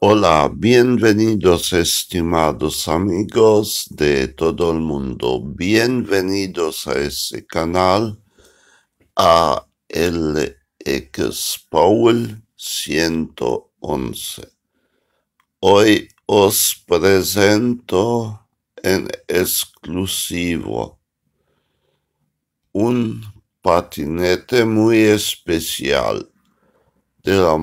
Hola, bienvenidos estimados amigos de todo el mundo, bienvenidos a este canal, a el Powell 111. Hoy os presento en exclusivo un patinete muy especial de la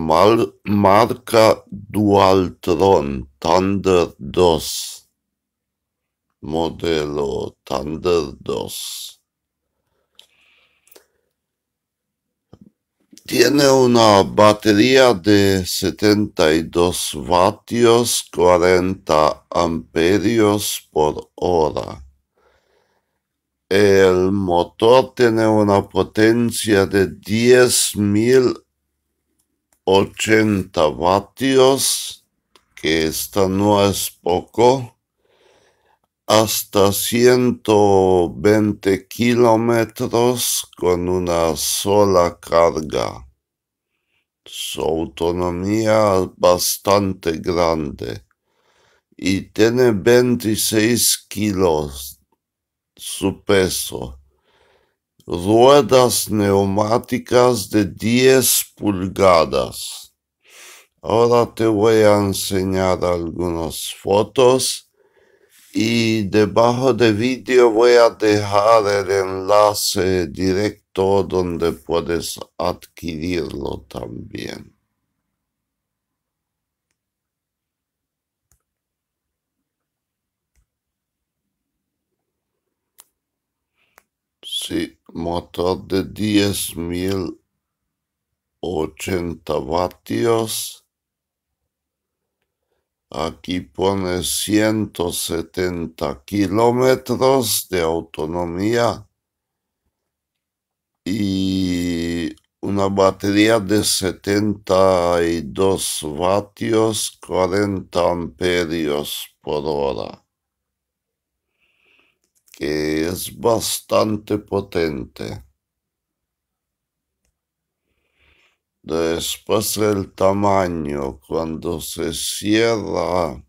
marca Dualtron Thunder 2. Modelo Thunder 2. Tiene una batería de 72 vatios 40 amperios por hora. El motor tiene una potencia de 10.000 80 vatios, que esta no es poco, hasta 120 kilómetros con una sola carga. Su autonomía es bastante grande y tiene 26 kilos su peso ruedas neumáticas de 10 pulgadas. Ahora te voy a enseñar algunas fotos y debajo de vídeo voy a dejar el enlace directo donde puedes adquirirlo también. Sí, motor de 10.080 vatios. Aquí pone 170 kilómetros de autonomía y una batería de 72 vatios, 40 amperios por hora que es bastante potente. Después el tamaño, cuando se cierra,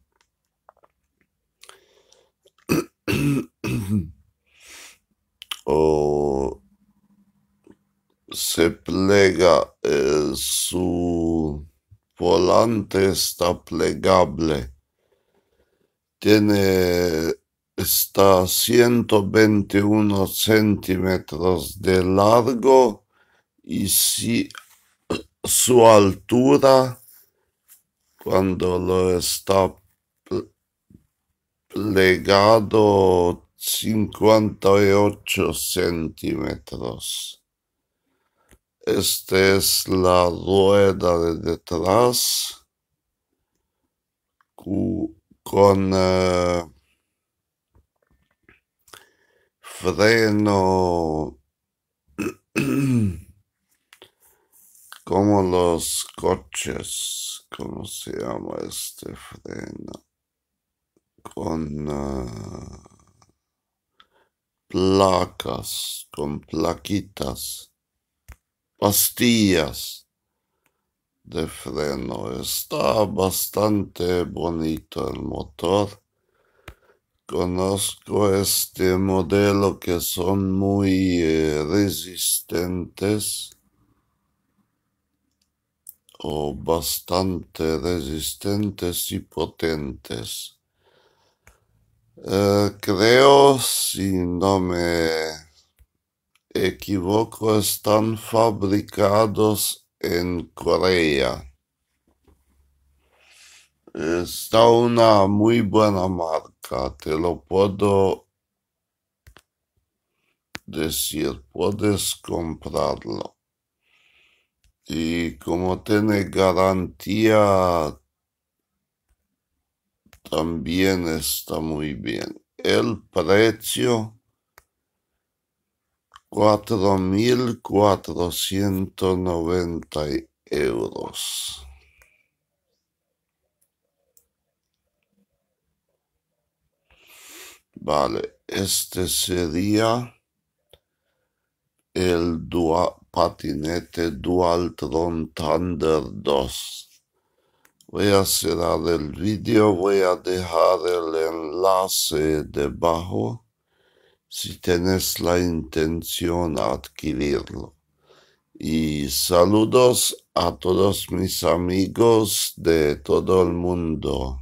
o se plega, eh, su volante está plegable. Tiene está 121 centímetros de largo y si su altura cuando lo está plegado 58 centímetros. Esta es la rueda de detrás con eh, freno, como los coches, como se llama este freno? Con ah, placas, con plaquitas, pastillas de freno. Está bastante bonito el motor conozco este modelo que son muy eh, resistentes o bastante resistentes y potentes. Eh, creo, si no me equivoco, están fabricados en Corea. Está una muy buena marca te lo puedo decir, puedes comprarlo. Y como tiene garantía, también está muy bien. El precio, 4.490 euros. Vale, este sería el dual, patinete Dualtron Thunder 2. Voy a cerrar el vídeo, voy a dejar el enlace debajo si tienes la intención de adquirirlo. Y saludos a todos mis amigos de todo el mundo.